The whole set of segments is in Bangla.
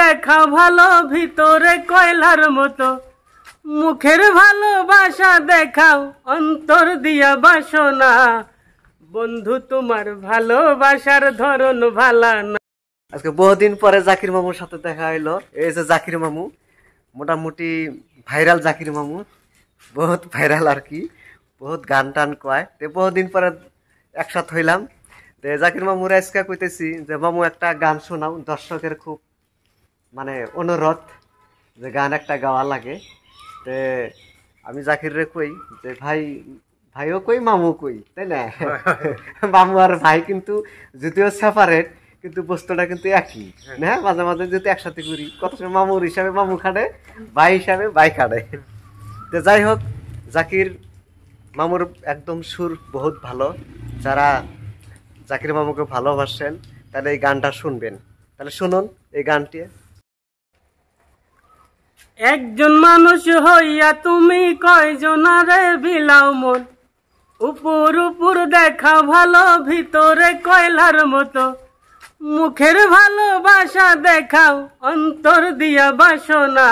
দেখা ভালো ভিতরে কয়লার মতো মুখের ভালোবাসা দেখাও অন্তর দিয়া বাসনা বন্ধু তোমার ভালোবাসার ধরন ভালা না আজকে বহুদিন পরে জাকির মামুর সাথে দেখা হইলো এই যে জাকির মামু মোটামুটি ভাইরাল জাকির মামু বহুত ভাইরাল আর কি বহুত গান টান কয় তে বহুদিন পরে একসাথ হইলাম তে জাকির মামুর আজকে কইতেছি যে মামু একটা গান শোনাও দর্শকের খুব মানে অনুরোধ যে গান একটা গাওয়া লাগে তো আমি জাকির রে কই যে ভাই ভাইও কই মামু কই তাই না মামু আর ভাই কিন্তু যদিও সেপারেট কিন্তু বস্তুটা কিন্তু একই হ্যাঁ। না মাঝে মাঝে যদি একসাথে করি কত সময় মামুর হিসাবে মামু খাটে ভাই হিসাবে ভাই খাটে তো যাই হোক জাকির মামুর একদম সুর বহুত ভালো যারা জাকির মামুকে ভালোবাসেন তাহলে এই গানটা শুনবেন তাহলে শুনুন এই গানটি একজন মানুষ হইয়া তুমি কয়জনারে বিলাও মন উপর উপর দেখা ভালো ভিতরে কয়লার মতো মুখের ভালোবাসা দেখাও অন্তর দিয়া বাসনা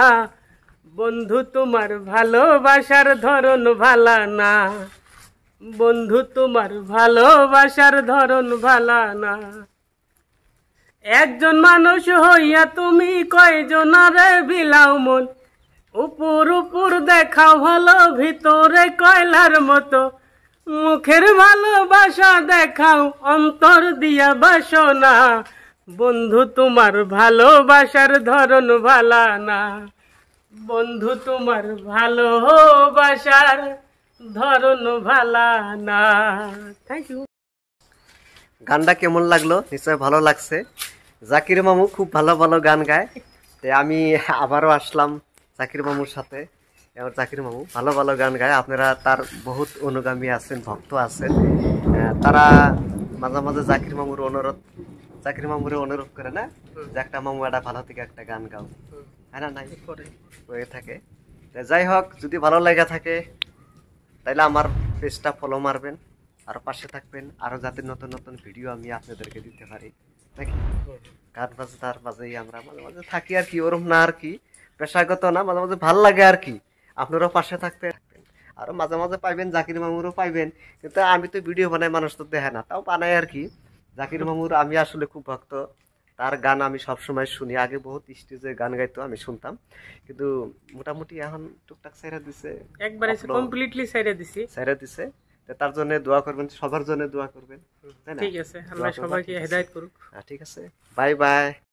বন্ধু তোমার ভালোবাসার ধরন ভালা না বন্ধু তোমার ভালোবাসার ধরন ভালা না একজন মানুষ হইয়া তুমি কয়জনারে বিলাও মন উপর উপর দেখাও ভালো ভিতরে কয়লার মতো মুখের ভালোবাসা দেখাও অন্তর দিয়া বাসনা বন্ধু তোমার ভালোবাসার ধরন ভালা না বন্ধু তোমার ভালোবাসার ধরন ভালা না থ্যাংক ইউ গানটা কেমন লাগলো নিশ্চয় ভালো লাগছে জাকির মামু খুব ভালো ভালো গান গায় আমি আবারও আসলাম জাকির মামুর সাথে এবার জাকির মামু ভালো ভালো গান গায় আপনারা তার বহুত অনুগামী আছেন ভক্ত আছেন তারা মাঝে মাঝে জাকির মামুর অনুরোধ জাকির মামুরে অনুরোধ করে না যে একটা মামু একটা ভালো থেকে একটা গান গাও হ্যাঁ না নাই হয়ে থাকে যাই হোক যদি ভালো লেগে থাকে তাইলে আমার পেজটা ফলো মারবেন আর পাশে থাকবেন আরও যাতে নতুন নতুন ভিডিও আমি আপনাদেরকে দিতে পারি নাকি গান বাজে তার বাজেই আমরা মাঝে মাঝে থাকি আর কি ওরম না আর কি পেশাগত না মাঝে মাঝে ভাল লাগে আর কি আপনারাও পাশে থাকতে আরও মাঝে মাঝে পাইবেন জাকির মামুরও পাইবেন কিন্তু আমি তো ভিডিও বানাই মানুষ তো দেখে না তাও বানাই আর কি জাকির মামুর আমি আসলে খুব ভক্ত তার গান আমি সবসময় শুনি আগে বহুত স্টেজে গান গাইতো আমি শুনতাম কিন্তু মোটামুটি এখন টুকটাক সাইরা দিছে একবারে কমপ্লিটলি সাইরা দিছে সাইরা দিছে তার জন্য দোয়া করবেন সবার জন্য দোয়া করবেন তাই না ঠিক আছে আল্লাহ সবাইকে হেদায়েত করুক ঠিক আছে বাই বাই